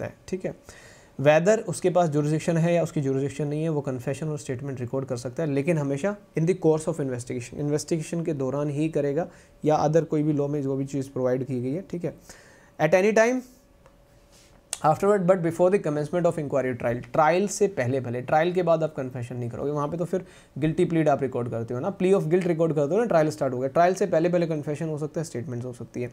सकता है ठीक है वैदर उसके पास जुरिस्डिक्शन है या उसकी जुरिस्डिक्शन नहीं है वो कन्फेशन और स्टेटमेंट रिकॉर्ड कर सकता है लेकिन हमेशा in the course of investigation investigation के दौरान ही करेगा या अदर कोई भी लॉ में जो भी चीज़ प्रोवाइड की गई है ठीक है at any time afterward but before the commencement of inquiry trial trial से पहले पहले ट्रायल के बाद आप कन्फेशन नहीं करोगे वहाँ पे तो फिर गिल्टी प्लीड आप रिकॉर्ड करते हो ना प्ली ऑफ गिल्ट रिकॉर्ड करते हो ना ट्रायल स्टार्ट हो गया ट्रायल से पहले पहले कन्फेशन हो सकता है स्टेटमेंट्स हो सकती है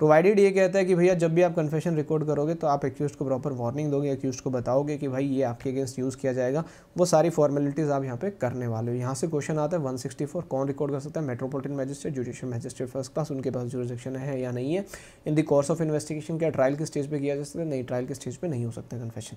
प्रोवाइडेड ये कहता है कि भैया जब भी आप कन्फेशन रिकॉर्ड करोगे तो आप एक्यूज़ को प्रॉपर वार्निंग दोगे एक्यूज़ को बताओगे कि भाई ये आपके अगेंस्ट यूज़ किया जाएगा वो सारी फॉर्मेलिटीज़ आप यहाँ पे करने वाले हो यहाँ से क्वेश्चन आता है 164 कौन रिकॉर्ड कर सकता है metropolitan magistrate judicial magistrate first class उनके पास जुडिशन है या नहीं है in the course of investigation क्या ट्रायल के स्टेज पर किया जा सकता है नहीं ट्रायल के स्टेज पर नहीं हो सकता कन्फेशन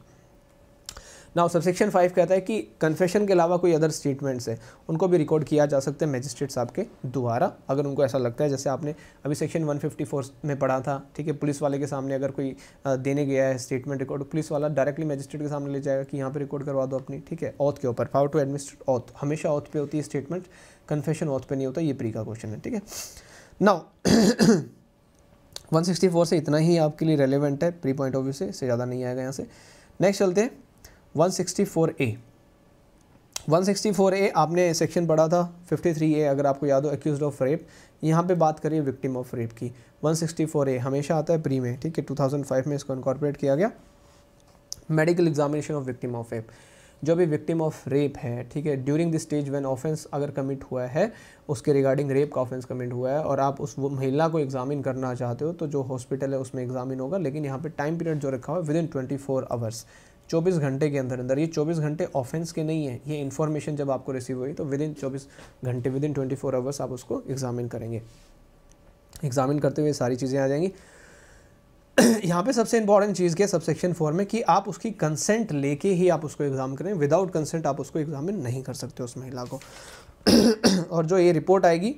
सब सबसेक्शन फाइव कहता है कि कन्फेशन के अलावा कोई अदर स्टेटमेंट्स है उनको भी रिकॉर्ड किया जा सकता है मजिस्ट्रेट साहब के द्वारा अगर उनको ऐसा लगता है जैसे आपने अभी सेक्शन 154 में पढ़ा था ठीक है पुलिस वाले के सामने अगर कोई देने गया है स्टेटमेंट रिकॉर्ड पुलिस वाला डायरेक्टली मजिस्ट्रेट के सामने ले जाएगा कि यहाँ पर रिकॉर्ड करवा दो अपनी ठीक है ऑथ के ऊपर पावर टू एडमिनिस्ट्रेट ऑथ हमेशा ऑथ पे होती है स्टेटमेंट कन्फेशन ऑथ पे नहीं होता ये प्री का क्वेश्चन है ठीक है नाउ 164 से इतना ही आपके लिए रेलिवेंट है प्री पॉइंट ऑफ व्यू से ज़्यादा नहीं आएगा यहाँ से नेक्स्ट चलते हैं 164A 164A आपने सेक्शन पढ़ा था 53A अगर आपको याद हो एक्यूज ऑफ रेप यहाँ पे बात करिए विक्टिम ऑफ रेप की 164A हमेशा आता है प्री में ठीक है 2005 में इसको इनकॉर्पोरेट किया गया medical examination of victim of rape जो भी विक्टिम ऑफ रेप है ठीक है during the stage when offence अगर कमिट हुआ है उसके रिगार्डिंग रेप का ऑफेंस कमिट हुआ है और आप उस वो महिला को एग्जामिन करना चाहते हो तो जो हॉस्पिटल है उसमें एग्जामिन होगा लेकिन यहाँ पे टाइम पीरियड जो रखा हुआ है within twenty four hours 24 घंटे के अंदर अंदर ये 24 घंटे ऑफेंस के नहीं है ये इन्फॉर्मेशन जब आपको रिसीव हुई तो विद इन चौबीस घंटे within twenty four hours आप उसको एग्जामिन करेंगे एग्जामिन करते हुए सारी चीज़ें आ जाएंगी यहाँ पे सबसे इंपॉर्टेंट चीज़ क्या सब सेक्शन फोर में कि आप उसकी कंसेंट लेके ही आप उसको एग्ज़ाम करें विदाउट कंसेंट आप उसको एग्ज़ामिन नहीं कर सकते उस महिला को और जो ये रिपोर्ट आएगी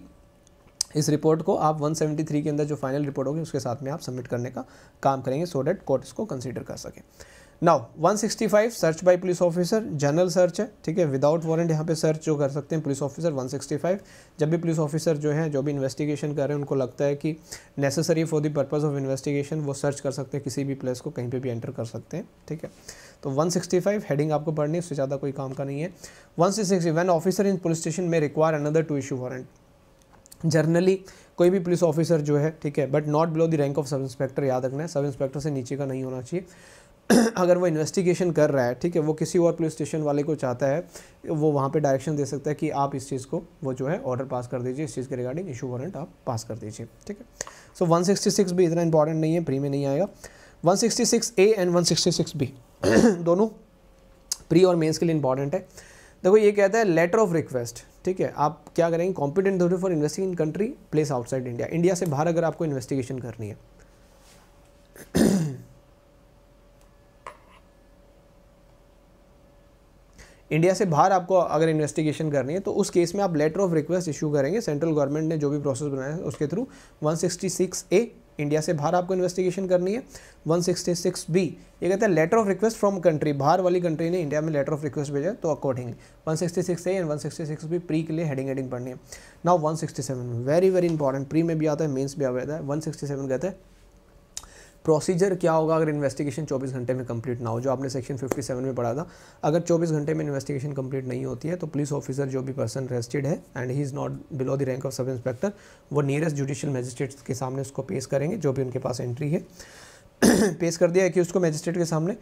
इस रिपोर्ट को आप 173 के अंदर जो फाइनल रिपोर्ट होगी उसके साथ में आप सबमिट करने का काम करेंगे सो डैट कोर्ट इसको कंसिडर कर सकें now 165 search by police officer general search है ठीक है विदाउट वारंट यहाँ पे सर्च जो कर सकते हैं पुलिस ऑफिसर 165 जब भी पुलिस ऑफिसर जो हैं जो भी इन्वेस्टिगेशन कर रहे हैं उनको लगता है कि necessary for the purpose of investigation वो सर्च कर सकते हैं किसी भी प्लेस को कहीं पर भी एंटर कर सकते हैं ठीक है तो 165 हेडिंग आपको पढ़नी उससे ज़्यादा कोई काम का नहीं है one sixty officer in police station में require another to issue warrant generally कोई भी पुलिस ऑफिसर जो है ठीक है but not below the rank of sub inspector याद रखना है सब इंस्पेक्टर से नीचे का नहीं होना चाहिए अगर वो इन्वेस्टिगेशन कर रहा है ठीक है वो किसी और पुलिस स्टेशन वाले को चाहता है वो वहाँ पे डायरेक्शन दे सकता है कि आप इस चीज़ को वो जो है ऑर्डर पास कर दीजिए इस चीज़ के रिगार्डिंग इशू वारंट आप पास कर दीजिए ठीक है सो वन सिक्सटी सिक्स भी इतना इंपॉर्टेंट नहीं है प्री में नहीं आएगा one sixty six A and one sixty six B दोनों प्री और मेन्स के लिए इंपॉर्टेंट है देखो ये कहता है लेटर ऑफ रिक्वेस्ट ठीक है आप क्या करेंगे कॉम्पिटेंट दो for investing in country place outside India India से बाहर अगर आपको इन्वेस्टिगेशन करनी है इंडिया से बाहर आपको अगर इन्वेस्टिगेशन करनी है तो उस केस में आप लेटर ऑफ रिक्वेस्ट इशू करेंगे सेंट्रल गवर्नमेंट ने जो भी प्रोसेस बनाया है उसके थ्रू 166 ए इंडिया से बाहर आपको इन्वेस्टिगेशन करनी है 166 बी ये कहता है letter of request from country बाहर वाली कंट्री ने इंडिया में लेटर ऑफ रिक्वेस्ट भेजा तो accordingly one A and one B pre के लिए हेडिंग हेडिंग पढ़नी है now one very very important pre में भी आता है मेंस भी आता है 167 कहता है प्रोसीजर क्या होगा अगर इन्वेस्टिगेशन 24 घंटे में कंप्लीट ना हो जो आपने सेक्शन 57 में पढ़ा था अगर 24 घंटे में इन्वेस्टिगेशन कंप्लीट नहीं होती है तो पुलिस ऑफिसर जो भी पर्सन रेस्टेड है and he is not below the rank of sub inspector वो नियरेस्ट जुडिशियल मजिस्ट्रेट के सामने उसको पेश करेंगे जो भी उनके पास एंट्री है पेश कर दिया कि उसको मजिस्ट्रेट के सामने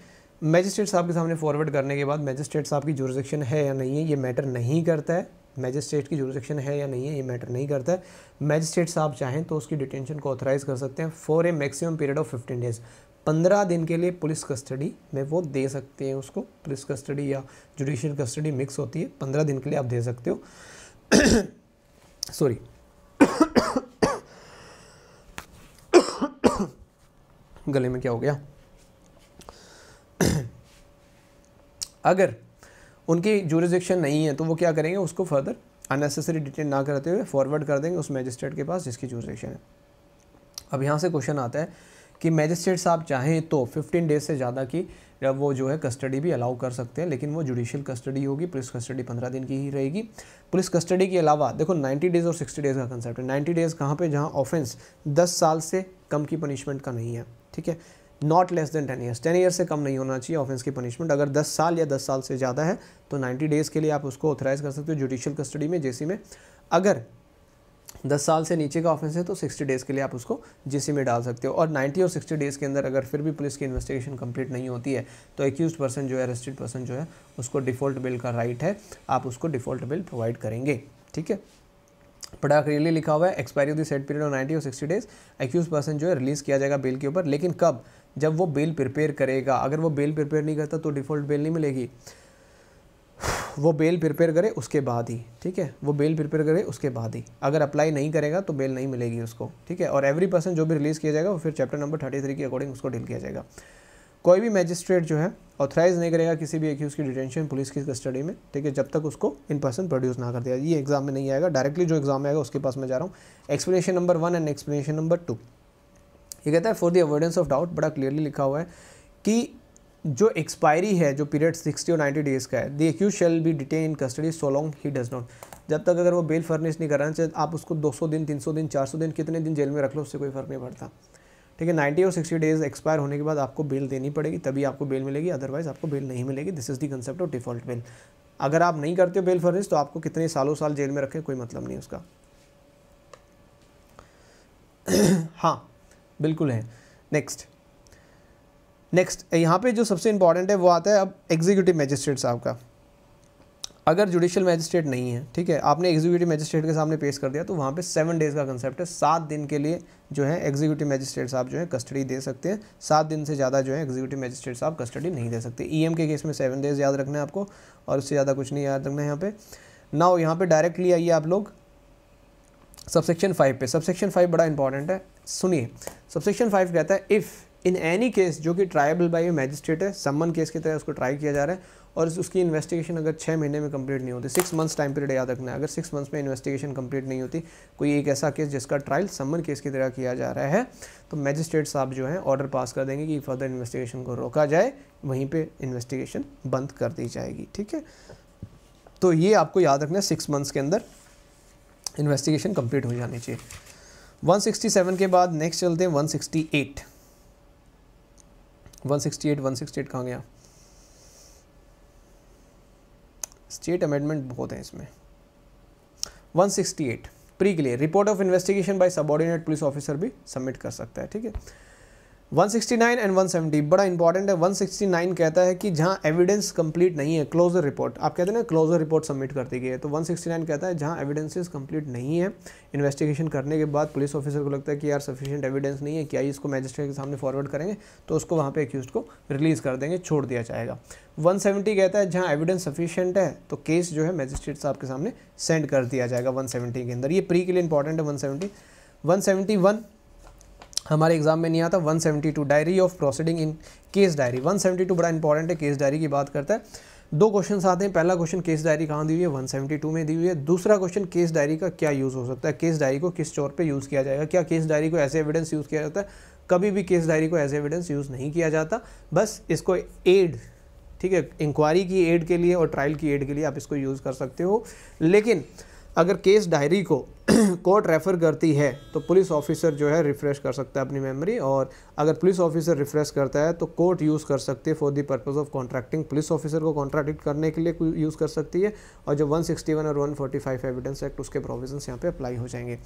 मजिस्ट्रेट साहब के सामने फॉरवर्ड करने के बाद मजिस्ट्रेट साहब की जोरजेक्शन है या नहीं है ये मैटर नहीं करता है मैजिस्ट्रेट की जोरिस्डिक्शन है या नहीं है ये मैटर नहीं करता है मैजिस्ट्रेट साहब चाहें तो उसकी डिटेंशन को ऑथराइज़ कर सकते हैं for a maximum period of fifteen days पंद्रह दिन के लिए पुलिस कस्टडी में वो दे सकते हैं उसको पुलिस कस्टडी या जुडिशियल कस्टडी मिक्स होती है पंद्रह दिन के लिए आप दे सकते हो सॉरी गले में क्या हो गया अगर उनकी जूरिस्डिक्शन नहीं है तो वो क्या करेंगे उसको फर्दर अननेसेसरी डिटेन ना करते हुए फॉरवर्ड कर देंगे उस मैजिस्ट्रेट के पास जिसकी जूरिस्डिक्शन है अब यहाँ से क्वेश्चन आता है कि मैजिस्ट्रेट साहब चाहें तो 15 डेज से ज़्यादा की जब वो जो है कस्टडी भी अलाउ कर सकते हैं लेकिन वो जुडिशियल कस्टडी होगी पुलिस कस्टडी 15 दिन की ही रहेगी पुलिस कस्टडी के अलावा देखो 90 डेज़ और 60 डेज़ का कंसेप्ट है 90 डेज़ कहाँ पे जहाँ ऑफेंस 10 साल से कम की पनिशमेंट का नहीं है ठीक है not less than ten years ten years से कम नहीं होना चाहिए ऑफेंस की पनिशमेंट अगर दस साल या दस साल से ज़्यादा है तो नाइन्टी डेज़ के लिए आप उसको ऑथराइज़ कर सकते हो जुडिशियल कस्टडी में जेसी में अगर दस साल से नीचे का ऑफेंस है तो सिक्सटी डेज़ के लिए आप उसको जेसी में डाल सकते हो और नाइन्टी और सिक्सटी डेज़ के अंदर अगर फिर भी पुलिस की इन्वेस्टिगेशन कंप्लीट नहीं होती है तो एक्यूज पर्सन जो है अरेस्टेड पर्सन जो है उसको डिफ़ॉल्ट बिल का राइट है आप उसको डिफ़ॉल्ट बिल प्रोवाइड करेंगे ठीक है बड़ा क्लियरली लिखा हुआ है expiry of the set period of ninety और सिक्सटी डेज एक्यूज पर्सन जो है रिलीज़ किया जाएगा बिल के ऊपर लेकिन कब जब वो बेल प्रिपेयर करेगा अगर वो बेल प्रिपेयर नहीं करता तो डिफ़ॉल्ट बेल नहीं मिलेगी वो बेल प्रिपेयर करे उसके बाद ही ठीक है वो बेल प्रिपेयर करे उसके बाद ही अगर अप्लाई नहीं करेगा तो बेल नहीं मिलेगी उसको ठीक है और एवरी पर्सन जो भी रिलीज़ किया जाएगा वो फिर चैप्टर नंबर थर्टी थ्री के अकॉर्डिंग उसको डील किया जाएगा कोई भी मैजिस्ट्रेट जो है ऑथराइज नहीं करेगा किसी भी एक्यूज़ की डिटेंशन पुलिस की कस्टडी में ठीक है जब तक उसको इन पर्सन प्रोड्यूस ना कर दिया ये एग्जाम में नहीं आएगा डायरेक्टली जो एग्जाम में आएगा उसके पास मैं जा रहा हूँ explanation number one and explanation number two ये कहता है for the avoidance of doubt बड़ा क्लियरली लिखा हुआ है कि जो एक्सपायरी है जो पीरियड सिक्सटी और नाइन्टी डेज़ का है the accused shall be detain in custody so long he does not जब तक अगर वो बेल फर्निश नहीं कर रहा चाहिए आप उसको 200 दिन 300 दिन 400 दिन कितने दिन जेल में रख लो उससे कोई फ़र्क नहीं पड़ता ठीक है 90 और 60 डेज़ एक्सपायर होने के बाद आपको बेल देनी पड़ेगी तभी आपको बेल मिलेगी अदरवाइज़ आपको बेल नहीं मिलेगी this is the concept of default bail अगर आप नहीं करते हो बेल फर्निश तो आपको कितने सालों साल जेल में रखें कोई मतलब नहीं उसका हाँ बिल्कुल है नेक्स्ट नेक्स्ट यहाँ पे जो सबसे इंपॉर्टेंट है वो आता है अब एग्जीक्यूटिव मजिस्ट्रेट साहब का अगर जुडिशल मजिस्ट्रेट नहीं है ठीक है आपने एग्जीक्यूटिव मजिस्ट्रेट के सामने पेश कर दिया तो वहाँ पे सेवन डेज़ का कंसेप्ट है सात दिन के लिए जो है एग्जीक्यूटिव मजिस्ट्रेट साहब जो है कस्टडी दे सकते हैं सात दिन से ज़्यादा जो है एग्जीक्यूटिव मजिस्ट्रेट साहब कस्टडी नहीं दे सकते ई के केस में सेवन डेज़ याद रखना है आपको और उससे ज़्यादा कुछ नहीं याद रखना है यहाँ पर ना यहाँ पर डायरेक्टली आइए आप लोग सबसेक्शन फाइव पे सबसेक्शन फाइव बड़ा इंपॉर्टेंट है सुनिए सबसेक्शन फाइव कहता है इफ़ इन एनी केस जो कि ट्राइबल बाई मैजिस्ट्रेट है सम्मन केस की तरह उसको ट्राई किया जा रहा है और उसकी इन्वेस्टिगेशन अगर छः महीने में कंप्लीट नहीं होती सिक्स मंथ्स टाइम पीरियड याद रखना है अगर सिक्स मंथ्स में इन्वेस्टिगेशन कंप्लीट नहीं होती कोई एक ऐसा केस जिसका ट्रायल सम्मन केस की तरह किया जा रहा है तो मैजिस्ट्रेट साहब जो है ऑर्डर पास कर देंगे कि फर्दर इन्वेस्टिगेशन को रोका जाए वहीं पर इन्वेस्टिगेशन बंद कर दी जाएगी ठीक है तो ये आपको याद रखना है सिक्स मंथ्स के अंदर इन्वेस्टिगेशन कंप्लीट हो जानी चाहिए 167 के बाद नेक्स्ट चलते हैं 168 168 168 कहाँ गया स्टेट अमेंडमेंट बहुत हैं इसमें 168 प्री के लिए report of investigation by subordinate police officer भी सबमिट कर सकता है ठीक है 169 एंड 170 बड़ा इंपॉर्टेंट है 169 कहता है कि जहां एविडेंस कंप्लीट नहीं है क्लोजर रिपोर्ट आप कहते हैं ना क्लोजर रिपोर्ट सबमिट कर दी गई है तो 169 कहता है जहां एविडेंसेस कंप्लीट नहीं है इन्वेस्टिगेशन करने के बाद पुलिस ऑफिसर को लगता है कि यार सफिशिएंट एविडेंस नहीं है क्या इसको मैजिस्ट्रेट के सामने फॉरवर्ड करेंगे तो उसको वहाँ पर एक्यूज को रिलीज़ कर देंगे छोड़ दिया जाएगा वन कहता है जहाँ एविडेंस सफिशियंट है तो केस जो है मैजिस्ट्रेट साहब के सामने सेंड कर दिया जाएगा वन के अंदर ये प्री के लिए इंपॉर्टेंट है वन 171 हमारे एग्जाम में नहीं आता 172 diary of proceeding in case diary 172 बड़ा इंपॉर्टेंट है केस डायरी की बात करता है दो क्वेश्चन आते हैं पहला क्वेश्चन केस डायरी कहाँ दी हुई है 172 में दी हुई है दूसरा क्वेश्चन केस डायरी का क्या यूज़ हो सकता है केस डायरी को किस चोर पे यूज़ किया जाएगा क्या केस डायरी को एज एविडेंस यूज़ किया जाता है कभी भी केस डायरी को एज एविडेंस यूज़ नहीं किया जाता बस इसको एड ठीक है इंक्वायरी की एड के लिए और ट्रायल की एड के लिए आप इसको यूज़ कर सकते हो लेकिन अगर केस डायरी को कोर्ट रेफ़र करती है तो पुलिस ऑफिसर जो है रिफ़्रेश कर सकता है अपनी मेमोरी और अगर पुलिस ऑफिसर रिफ़्रेश करता है तो कोर्ट यूज़ कर सकती है for the purpose of contracting police officer को कॉन्ट्रैक्ट करने के लिए यूज़ कर सकती है और जो 161 और 145 एविडेंस एक्ट उसके प्रोविजन यहाँ पे अप्लाई हो जाएंगे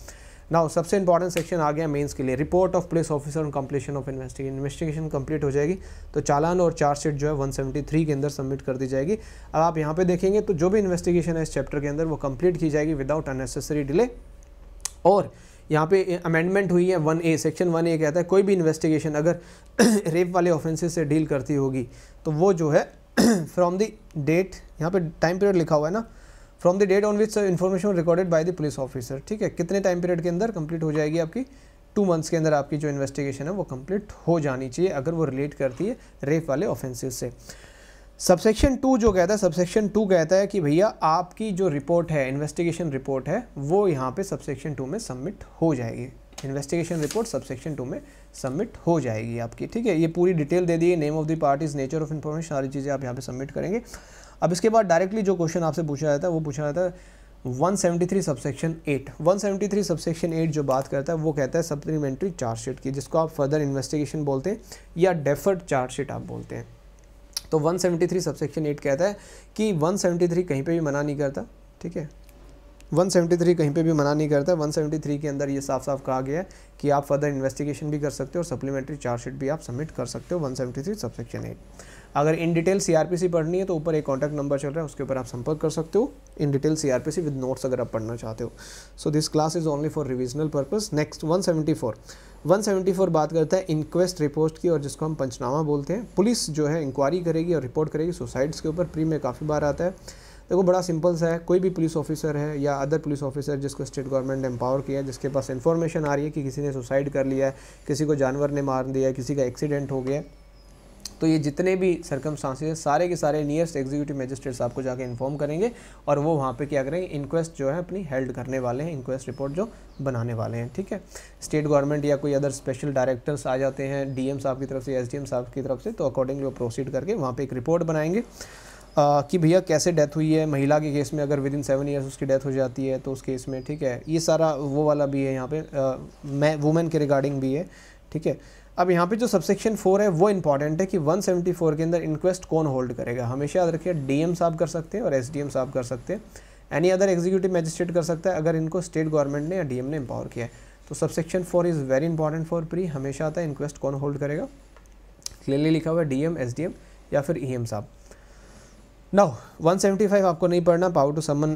नाउ सबसे इंपॉर्टेंट सेक्शन आ गया मेन्स के लिए report of police officer on completion of investigation investigation complete हो जाएगी तो चालान और चार्जशीट जो है 173 के अंदर सबमिट कर दी जाएगी अब आप यहाँ पे देखेंगे तो जो भी इन्वेस्टिगेशन है इस चैप्टर के अंदर वो कंप्लीट की जाएगी विदाउट अननेसेसरी डिले और यहाँ पे अमेंडमेंट हुई है one A section one A कहता है कोई भी इन्वेस्टिगेशन अगर रेप वाले ऑफेंसेस से डील करती होगी तो वो जो है फ्रॉम द डेट यहाँ पे टाइम पीरियड लिखा हुआ है ना from the date on which information recorded by the police officer ठीक है कितने टाइम पीरियड के अंदर कंप्लीट हो जाएगी आपकी टू मंथ्स के अंदर आपकी जो इन्वेस्टिगेशन है वो कंप्लीट हो जानी चाहिए अगर वो रिलेट करती है रेप वाले ऑफेंसिस से सबसेक्शन टू जो कहता है सबसेक्शन टू कहता है कि भैया आपकी जो रिपोर्ट है इन्वेस्टिगेशन रिपोर्ट है वो यहाँ पे सबसेक्शन टू में सबमिट हो जाएगी इन्वेस्टिगेशन रिपोर्ट सबसेक्शन टू में सबमिट हो जाएगी आपकी ठीक है ये पूरी डिटेल दे दी name of the parties nature of information सारी चीज़ें आप यहाँ पे सबमिट करेंगे अब इसके बाद डायरेक्टली जो क्वेश्चन आपसे पूछा जाता है वो पूछा जाता है 173 subsection eight one subsection eight जो बात करता है वो कहता है सप्लीमेंट्री चार्जशीट की जिसको आप फर्दर इन्वेस्टिगेशन बोलते हैं या डेफर्ड चार्जशीट आप बोलते हैं तो 173 सबसेक्शन एट कहता है कि 173 कहीं पे भी मना नहीं करता ठीक है 173 कहीं पे भी मना नहीं करता 173 के अंदर ये साफ साफ कहा गया है कि आप फर्दर इन्वेस्टिगेशन भी कर सकते हो और सप्लीमेंट्री चार्जशीट भी आप सबमिट कर सकते हो 173 सबसेक्शन एट अगर इन डिटेल सीआरपीसी पढ़नी है तो ऊपर एक कॉन्टैक्ट नंबर चल रहा है उसके ऊपर आप संपर्क कर सकते हो in detail CrPC with notes अगर आप पढ़ना चाहते हो so this class is only for revisional purpose next one seventy बात करता है इंक्वेस्ट रिपोर्ट की और जिसको हम पंचनामा बोलते हैं पुलिस जो है इंक्वायरी करेगी और रिपोर्ट करेगी सुसाइड्स के ऊपर प्री में काफ़ी बार आता है देखो बड़ा सिंपल सा है कोई भी पुलिस ऑफिसर है या अदर पुलिस ऑफिसर जिसको स्टेट गवर्नमेंट ने एम्पावर किया है जिसके पास इन्फॉर्मेशन आ रही है कि किसी ने सुसाइड कर लिया है किसी को जानवर ने मार दिया है किसी का एक्सीडेंट हो गया है तो ये जितने भी सरकम है सारे के सारे नियरेस्ट एग्जीक्यूटिव मजिस्ट्रेट साहब को जाकर इन्फॉर्म करेंगे और वो वहाँ पे क्या करेंगे इंक्वेस्ट जो है अपनी हेल्ड करने वाले हैं इंक्वेस्ट रिपोर्ट जो बनाने वाले हैं ठीक है स्टेट गवर्नमेंट या कोई अदर स्पेशल डायरेक्टर्स आ जाते हैं एम साहब की तरफ से एम साहब की तरफ से तो अकॉर्डिंगली वो प्रोसीड करके वहाँ पर एक रिपोर्ट बनाएंगे आ, कि भैया कैसे डेथ हुई है महिला के केस में अगर विद इन सेवन ईयर्स उसकी डेथ हो जाती है तो उस केस में ठीक है ये सारा वो वाला भी है यहाँ पे मैं वुमेन के रिगार्डिंग भी है ठीक है अब यहाँ पे जो सबसेक्शन फोर है वो इंपॉर्टेंट है कि 174 के अंदर इंक्वेस्ट कौन होल्ड करेगा हमेशा याद रखिए डीएम साहब कर सकते हैं और एसडीएम साहब कर सकते हैं एनी अदर एग्जीक्यूटिव मैजिस्ट्रेट कर सकता है अगर इनको स्टेट गवर्नमेंट ने या डीएम ने एम्पावर किया है तो subsection four is very important for pre हमेशा आता है इंक्वेस्ट कौन होल्ड करेगा क्लियरली लिखा हुआ है डी एम या फिर ई e साहब नाउ 175 आपको नहीं पढ़ना पावर टू समन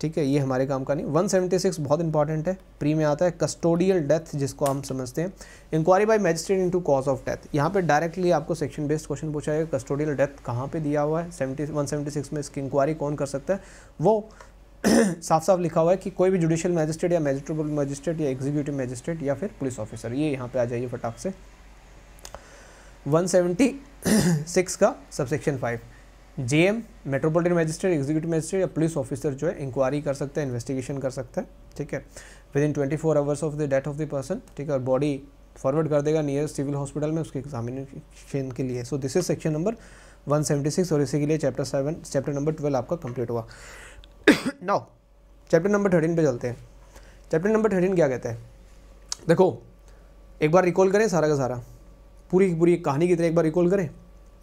ठीक है ये हमारे काम का नहीं 176 बहुत इंपॉर्टेंट है प्री में आता है कस्टोडियल डेथ जिसको हम समझते हैं inquiry by magistrate into cause of death यहाँ पे डायरेक्टली आपको सेक्शन बेस्ड क्वेश्चन पूछा है कस्टोडियल डेथ कहाँ पे दिया हुआ है 70 176 में इसकी इंक्वायरी कौन कर सकता है वो साफ साफ लिखा हुआ है कि कोई भी जुडिशियल मैजिस्ट्रेट या मैजिस्ट्रेबल मजिस्ट्रेट या एग्जीक्यूटिव मैजिस्ट्रेट या फिर पुलिस ऑफिसर ये यहाँ पर आ जाइए फटाक से सिक्स का subsection five GM metropolitan magistrate executive magistrate या पुलिस ऑफिसर जो है इंक्वायरी कर सकते हैं इन्वेस्टिगेशन कर सकते हैं ठीक है within twenty four hours of the death of the person ठीक है और बॉडी फॉरवर्ड कर देगा नियर सिविल हॉस्पिटल में उसके एग्जामिनेशन के लिए so this is section number one seventy six और इसी के लिए chapter seven chapter number twelve आपका कंप्लीट हुआ नाउ चैप्टर नंबर थर्टीन पे चलते हैं चैप्टर नंबर थर्टीन क्या कहते हैं देखो एक बार रिकॉल करें सारा का सारा पूरी पूरी कहानी की तरह एक बार रिकॉल करें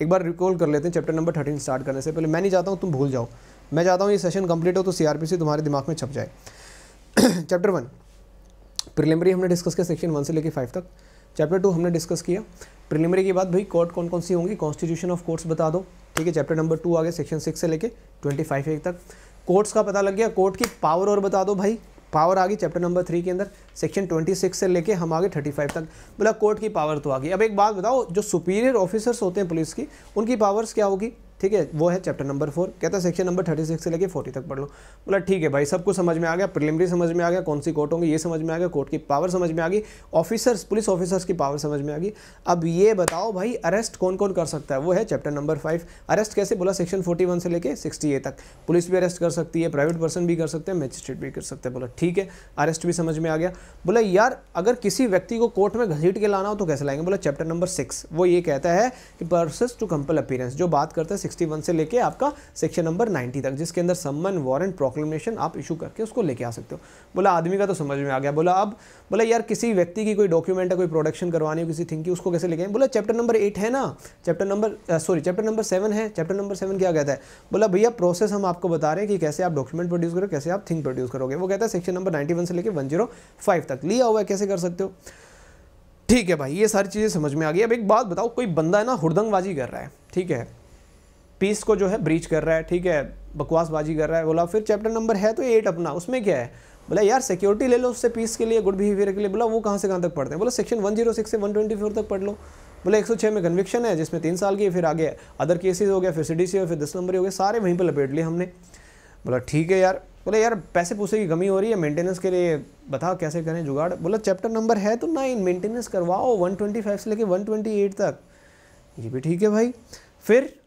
एक बार रिकॉल कर लेते हैं चैप्टर नंबर थर्टीन स्टार्ट करने से पहले मैं नहीं चाहता हूँ तुम भूल जाओ मैं चाहता हूँ ये सेशन कंप्लीट हो तो सी तुम्हारे दिमाग में छप जाए चैप्टर वन प्रिलिमरी हमने डिस्कस किया सेक्शन वन से लेकर फाइव तक चैप्टर टू हमने डिस्कस किया प्रिलिमरी के बाद भाई कोर्ट कौन कौन सी होंगी कॉन्स्टिट्यूशन ऑफ कोर्ट्स बता दो ठीक है चैप्टर नंबर टू आ गया सेक्शन सिक्स से लेके ट्वेंटी फाइव तक कोर्ट्स का पता लग गया कोर्ट की पावर और बता दो भाई पावर आ गई चैप्टर नंबर थ्री के अंदर सेक्शन ट्वेंटी सिक्स से लेके हम आगे थर्टी फाइव तक मतलब कोर्ट की पावर तो आ गई अब एक बात बताओ जो सुपीरियर ऑफिसर्स होते हैं पुलिस की उनकी पावर्स क्या होगी ठीक है वो है चैप्टर नंबर फोर कहता है सेक्शन नंबर थर्टी सिक्स से लेके फोर्टी तक पढ़ लो बोला ठीक है भाई सब कुछ समझ में आ गया प्रिलिमरी समझ में आ गया कौन सी कोर्ट होंगी ये समझ में आ गया कोर्ट की पावर समझ में आ गई ऑफिसर्स पुलिस ऑफिसर्स की पावर समझ में आ गई अब ये बताओ भाई अरेस्ट कौन कौन कर सकता है वो है चैप्टर नंबर फाइव अरेस्ट कैसे बोला सेक्शन फोर्टी वन से लेकर सिक्सटी ए तक पुलिस भी अरेस्ट कर सकती है प्राइवेट पर्सन भी कर सकते हैं मजिस्ट्रेट भी कर सकते हैं बोला ठीक है अरेस्ट भी समझ में आ गया बोला यार अगर किसी व्यक्ति को कोर्ट में घसीट के लाना हो तो कैसे लाएंगे बोला चैप्टर नंबर सिक्स वो ये कहता है कि पर्सेस टू कंपल अपीरेंस जो बात करता है 61 से लेके आपका सेक्शन नंबर 90 तक जिसके अंदर सम्मन वारंट प्रोक्लेमेशन आप इशू करके उसको लेके आ सकते हो बोला आदमी का तो समझ में आ गया बोला अब बोला यार किसी व्यक्ति की कोई डॉक्यूमेंट है कोई प्रोडक्शन करवानी हो किसी थिंग की उसको कैसे लेके आए बोला चैप्टर नंबर एट है ना chapter number sorry chapter number seven है चैप्टर नंबर सेवन क्या कहता है बोला भैया प्रोसेस हम आपको बता रहे हैं कि कैसे आप डॉक्यूमेंट प्रोड्यूस करो कैसे आप थिंग प्रोड्यूस करोगे वो कहता है सेक्शन नंबर नाइन्टी से लेकर वन oh तक लिया हुआ है कैसे कर सकते हो ठीक है भाई ये सारी चीज़ें समझ में आ गई अब एक बात बताओ कोई बंदा है ना हुड़दंगबाजी कर रहा है ठीक है पीस को जो है ब्रीच कर रहा है ठीक है बकवासबाजी कर रहा है बोला फिर चैप्टर नंबर है तो एट अपना उसमें क्या है बोला यार सिक्योरिटी ले लो उससे पीस के लिए गुड बिहेवियर के लिए बोला वो कहाँ से कहाँ तक पढ़ते हैं बोला सेक्शन 106 से 124 तक पढ़ लो बोला 106 में कन्विक्शन है जिसमें तीन साल की फिर आगे अदर केसेस हो गया फिर सी हो फिर दस नंबर हो गया सारे वहीं पर लपेट लिए हमने बोला ठीक है यार बोला यार पैसे पूसे की कमी हो रही है मेंटेनेंस के लिए बताओ कैसे करें जुगाड़ बोला चैप्टर नंबर है तो नाइन मेंटेनेंस करवाओ वन से लेकर वन तक ये भी ठीक है भाई फिर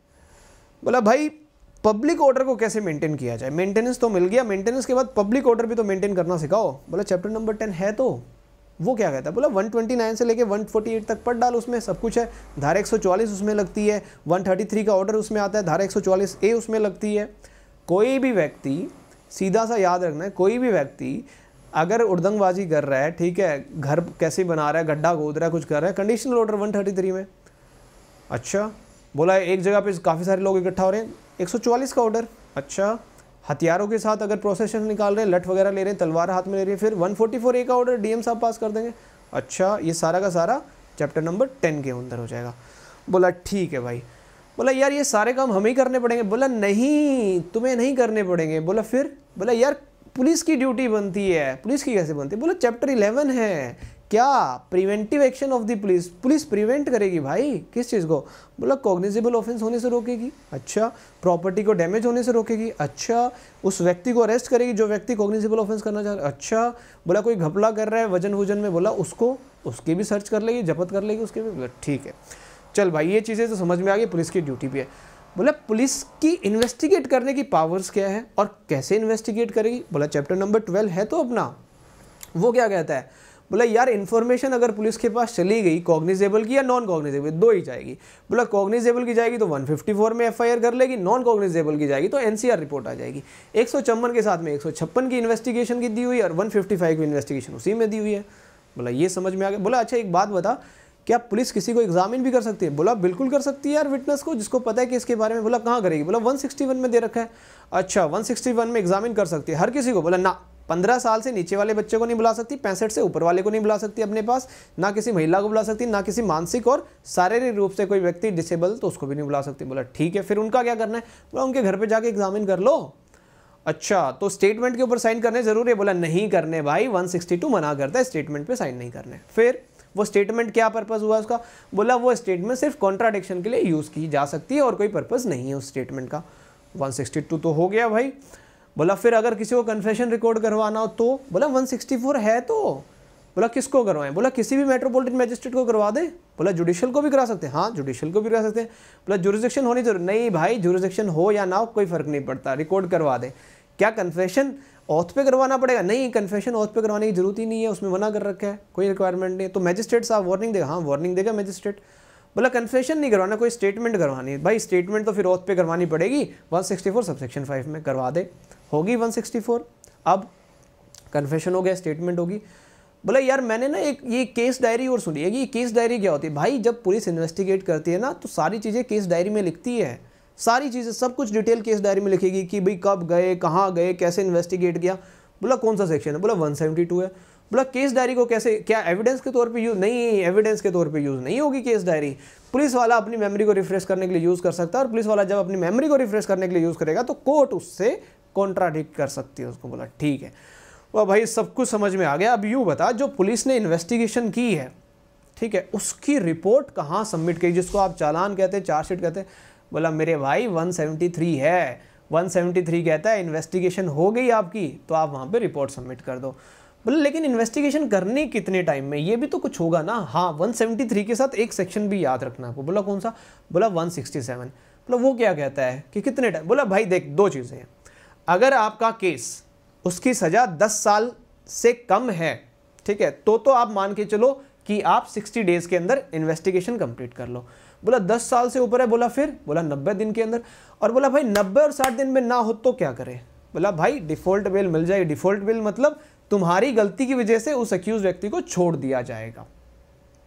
बोला भाई पब्लिक ऑर्डर को कैसे मेंटेन किया जाए मेंटेनेंस तो मिल गया मेंटेनेंस के बाद पब्लिक ऑर्डर भी तो मेंटेन करना सिखाओ बोला चैप्टर नंबर टेन है तो वो क्या कहता है बोला 129 से लेके 148 तक पढ़ डाल उसमें सब कुछ है धारा 144 उसमें लगती है 133 का ऑर्डर उसमें आता है धारा 144 ए उसमें लगती है कोई भी व्यक्ति सीधा सा याद रखना है कोई भी व्यक्ति अगर उर्दंगबाजी कर रहा है ठीक है घर कैसे बना रहा है गड्ढा खोद रहा है कुछ कर रहा है कंडीशनल ऑर्डर वन में अच्छा बोला एक जगह पे काफ़ी सारे लोग इकट्ठा हो रहे हैं 144 का ऑर्डर अच्छा हथियारों के साथ अगर प्रोसेशन निकाल रहे हैं लठ वगैरह ले रहे हैं तलवार हाथ में ले रहे हैं फिर 144 ए का ऑर्डर डीएम साहब पास कर देंगे अच्छा ये सारा का सारा चैप्टर नंबर टेन के अंदर हो जाएगा बोला ठीक है भाई बोला यार ये सारे काम हमें ही करने पड़ेंगे बोला नहीं तुम्हें नहीं करने पड़ेंगे बोला फिर बोला यार पुलिस की ड्यूटी बनती है पुलिस की कैसे बनती है बोला चैप्टर इलेवन है क्या preventive action of the police police prevent करेगी भाई किस चीज़ को बोला कॉग्निजेबल ऑफेंस होने से रोकेगी अच्छा प्रॉपर्टी को डैमेज होने से रोकेगी अच्छा उस व्यक्ति को अरेस्ट करेगी जो व्यक्ति कॉग्निजेबल ऑफेंस करना चाह रहा है अच्छा बोला कोई घपला कर रहा है वजन वजन में बोला उसको उसकी भी सर्च कर लेगी जपत कर लेगी उसके भी बोला ठीक है चल भाई ये चीज़ें तो समझ में आ गई पुलिस की ड्यूटी भी है बोला पुलिस की इन्वेस्टिगेट करने की पावर्स क्या है और कैसे इन्वेस्टिगेट करेगी बोला चैप्टर नंबर ट्वेल्व है तो अपना वो क्या कहता है बोला यार इन्फॉर्मेशन अगर पुलिस के पास चली गई कॉग्निजेबल की या नॉन कॉग्निजेबल दो ही जाएगी बोला कॉग्निजेबल की जाएगी तो 154 में एफआईआर कर लेगी नॉन कॉग्निजेबल की जाएगी तो एनसीआर रिपोर्ट आ जाएगी एक के साथ में एक की इन्वेस्टिगेशन की दी हुई और वन की इन्वेस्टिगेशन उसी में दी हुई है बोला ये समझ में आ गया बोला अच्छा एक बात बता क्या पुलिस किसी को एग्जामिन भी कर सकती है बोला बिल्कुल कर सकती है यार विटनेस को जिसको पता है कि इसके बारे में बोला कहाँ करेगी बोला 161 में दे रखा है अच्छा 161 में एग्जामिन कर सकती है हर किसी को बोला ना पंद्रह साल से नीचे वाले बच्चे को नहीं बुला सकती पैंसठ से ऊपर वाले को नहीं बुला सकती अपने पास ना किसी महिला को बुला सकती ना किसी मानसिक और शारीरिक रूप से कोई व्यक्ति डिसेबल तो उसको भी नहीं बुला सकती बोला ठीक है फिर उनका क्या करना है बोला उनके घर पर जाके एग्जामिन कर लो अच्छा तो स्टेटमेंट के ऊपर साइन करने ज़रूरी है बोला नहीं करने भाई 162 मना करता है स्टेटमेंट पे साइन नहीं करने फिर वो स्टेटमेंट क्या पर्पज़ हुआ उसका बोला वो स्टेटमेंट सिर्फ कॉन्ट्राडिक्शन के लिए यूज़ की जा सकती है और कोई पर्पज़ नहीं है उस स्टेटमेंट का 162 तो हो गया भाई बोला फिर अगर किसी को कन्फेशन रिकॉर्ड करवाना हो तो बोला 164 है तो बोला किसको करवाएं बोला किसी भी मेट्रोपॉलिटन मजिस्ट्रेट को करवा दें बोला जुडिशियल को भी करा सकते हैं हाँ जुडिशियल को भी करा सकते हैं बोला जुरिस्डिक्शन होनी जरूरी नहीं भाई जुरिस्डिक्शन हो या ना हो कोई फ़र्क नहीं पड़ता रिकॉर्ड करवा दें क्या कन्फेशन ऑथ पे करवाना पड़ेगा नहीं कन्फेशन ऑथ पे करवाने की जरूरत ही नहीं है उसमें मना कर रखा है कोई रिक्वायरमेंट नहीं तो मजिस्ट्रेट साहब वार्निंग हाँ, देगा हाँ वार्निंग देगा मजिस्ट्रेट बोला मतलब कन्फेशन नहीं करवाना कोई स्टेटमेंट करवानी है भाई स्टेटमेंट तो फिर ओथ पे करवानी पड़ेगी 164 सबसेक्शन फाइव में करवा दे होगी 164 अब कन्फेशन हो गया स्टेटमेंट होगी बोला यार मैंने ना एक ये केस डायरी और सुनी है कि ये केस डायरी क्या होती है भाई जब पुलिस इन्वेस्टिगेट करती है ना तो सारी चीज़ें केस डायरी में लिखती है सारी चीज़ें सब कुछ डिटेल केस डायरी में लिखेगी कि भाई कब गए कहाँ गए कैसे इन्वेस्टिगेट किया बोला कौन सा सेक्शन है बोला वन है बोला केस डायरी को कैसे क्या एविडेंस के तौर पे यूज़ नहीं एविडेंस के तौर पे यूज़ नहीं होगी केस डायरी पुलिस वाला अपनी मेमोरी को रिफ्रेश करने के लिए यूज़ कर सकता है और पुलिस वाला जब अपनी मेमोरी को रिफ्रेश करने के लिए यूज़ करेगा तो कोर्ट उससे कॉन्ट्राडिक्ट कर सकती है उसको बोला ठीक है वह भाई सब कुछ समझ में आ गया अब यूँ बता जो पुलिस ने इन्वेस्टिगेशन की है ठीक है उसकी रिपोर्ट कहाँ सबमिट की जिसको आप चालान कहते हैं चार्जशीट कहते हैं बोला मेरे भाई वन है 173 कहता है इन्वेस्टिगेशन हो गई आपकी तो आप वहां पे रिपोर्ट सबमिट कर दो बोले मतलब लेकिन इन्वेस्टिगेशन करने कितने टाइम में ये भी तो कुछ होगा ना हाँ 173 के साथ एक सेक्शन भी याद रखना आपको बोला कौन सा बोला 167 बोला मतलब वो क्या कहता है कि कितने टाइम बोला भाई देख दो चीज़ें हैं अगर आपका केस उसकी सज़ा दस साल से कम है ठीक है तो तो आप मान के चलो कि आप 60 डेज़ के अंदर इन्वेस्टिगेशन कंप्लीट कर लो बोला 10 साल से ऊपर है बोला फिर बोला 90 दिन के अंदर और बोला भाई 90 और 60 दिन में ना हो तो क्या करें बोला भाई डिफ़ॉल्ट बेल मिल जाए डिफ़ॉल्ट बेल मतलब तुम्हारी गलती की वजह से उस अक्यूज व्यक्ति को छोड़ दिया जाएगा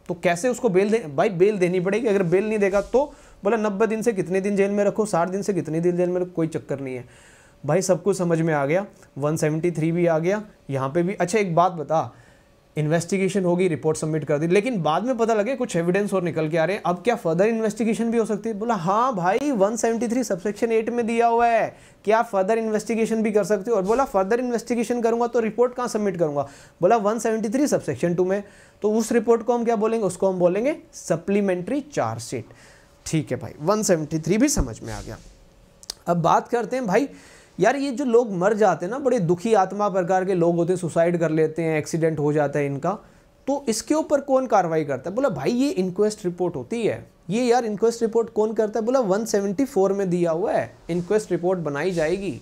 तो कैसे उसको बेल दे भाई बेल देनी पड़ेगी अगर बेल नहीं देगा तो बोला नब्बे दिन से कितने दिन जेल में रखो साठ दिन से कितने दिन जेल में रखो कोई चक्कर नहीं है भाई सब कुछ समझ में आ गया 173 भी आ गया यहाँ पे भी अच्छा एक बात बता इन्वेस्टिगेशन होगी रिपोर्ट सबमिट कर दी लेकिन बाद में पता लगे कुछ एविडेंस और निकल के आ रहे हैं अब क्या फर्दर इन्वेस्टिगेशन भी हो सकती है बोला हाँ भाई 173 सबसेक्शन एट में दिया हुआ है क्या फर्दर इन्वेस्टिगेशन भी कर सकती हो और बोला फर्दर इन्वेस्टिगेशन करूंगा तो रिपोर्ट कहाँ सबमिट करूंगा बोला 173 सबसेक्शन टू में तो उस रिपोर्ट को हम क्या बोलेंगे उसको हम बोलेंगे सप्लीमेंट्री चार्जशीट ठीक है भाई वन भी समझ में आ गया अब बात करते हैं भाई यार ये जो लोग मर जाते हैं ना बड़े दुखी आत्मा प्रकार के लोग होते हैं सुसाइड कर लेते हैं एक्सीडेंट हो जाता है इनका तो इसके ऊपर कौन कार्रवाई करता है बोला भाई ये इंक्वेस्ट रिपोर्ट होती है ये यार इंक्वेस्ट रिपोर्ट कौन करता है बोला 174 में दिया हुआ है इंक्वेस्ट रिपोर्ट बनाई जाएगी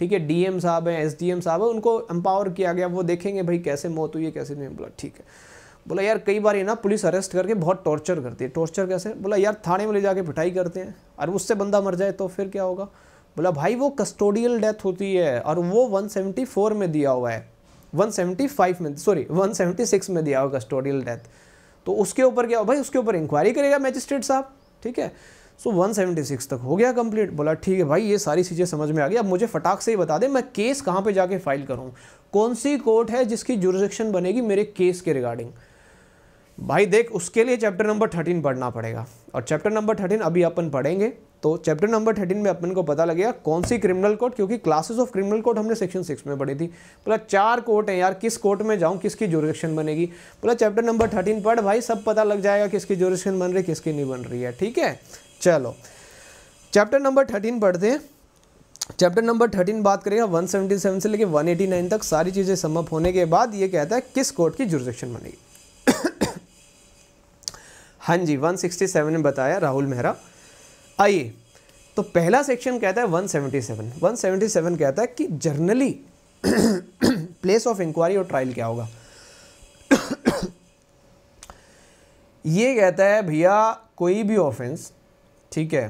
ठीक है डीएम साहब हैं एसडीएम साहब हैं उनको एम्पावर किया गया वो देखेंगे भाई कैसे मौत हुई है कैसे नहीं बोला ठीक है बोला यार कई बार ये ना पुलिस अरेस्ट करके बहुत टॉर्चर करती है टॉर्चर कैसे बोला यार थाने में ले जाके पिटाई करते हैं और उससे बंदा मर जाए तो फिर क्या होगा बोला भाई वो कस्टोडियल डेथ होती है और वो 174 में दिया हुआ है 175 में सॉरी 176 में दिया हुआ कस्टोडियल डेथ तो उसके ऊपर क्या हो भाई उसके ऊपर इंक्वायरी करेगा मैजिस्ट्रेट साहब ठीक है सो so, 176 तक हो गया कंप्लीट बोला ठीक है भाई ये सारी चीज़ें समझ में आ गई अब मुझे फटाक से ही बता दें मैं केस कहाँ पर जाके फाइल करूँ कौन सी कोर्ट है जिसकी जुरिस्डिक्शन बनेगी मेरे केस के रिगार्डिंग भाई देख उसके लिए चैप्टर नंबर थर्टीन पढ़ना पड़ेगा और चैप्टर नंबर थर्टीन अभी अपन पढ़ेंगे तो चैप्टर नंबर थर्टीन में अपन को पता लगेगा कौन सी क्रिमिनल कोर्ट क्योंकि क्लासेस ऑफ क्रिमिनल कोर्ट हमने सेक्शन सिक्स में पढ़ी थी बोला चार कोर्ट हैं यार किस कोर्ट में जाऊँ किसकी जोरिक्शन बनेगी बोला चैप्टर नंबर थर्टीन पढ़ भाई सब पता लग जाएगा किसकी जोरिक्शन बन रही किसकी नहीं बन रही है ठीक है चलो चैप्टर नंबर थर्टीन पढ़ते हैं चैप्टर नंबर थर्टीन बात करेगा 177 से लेकर 189 तक सारी चीज़ें समअप होने के बाद ये कहता है किस कोर्ट की जुरिस्डिक्शन बनेगी हाँ जी 167 में बताया राहुल मेहरा आइए तो पहला सेक्शन कहता है 177 177 कहता है कि जर्नली प्लेस ऑफ इंक्वायरी और ट्रायल क्या होगा ये कहता है भैया कोई भी ऑफेंस ठीक है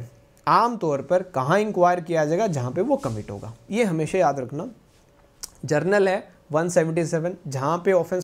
आमतौर पर कहाँ इंक्वायर किया जाएगा जहाँ पे वो कमिट होगा ये हमेशा याद रखना जर्नल है 177 जहाँ पे ऑफेंस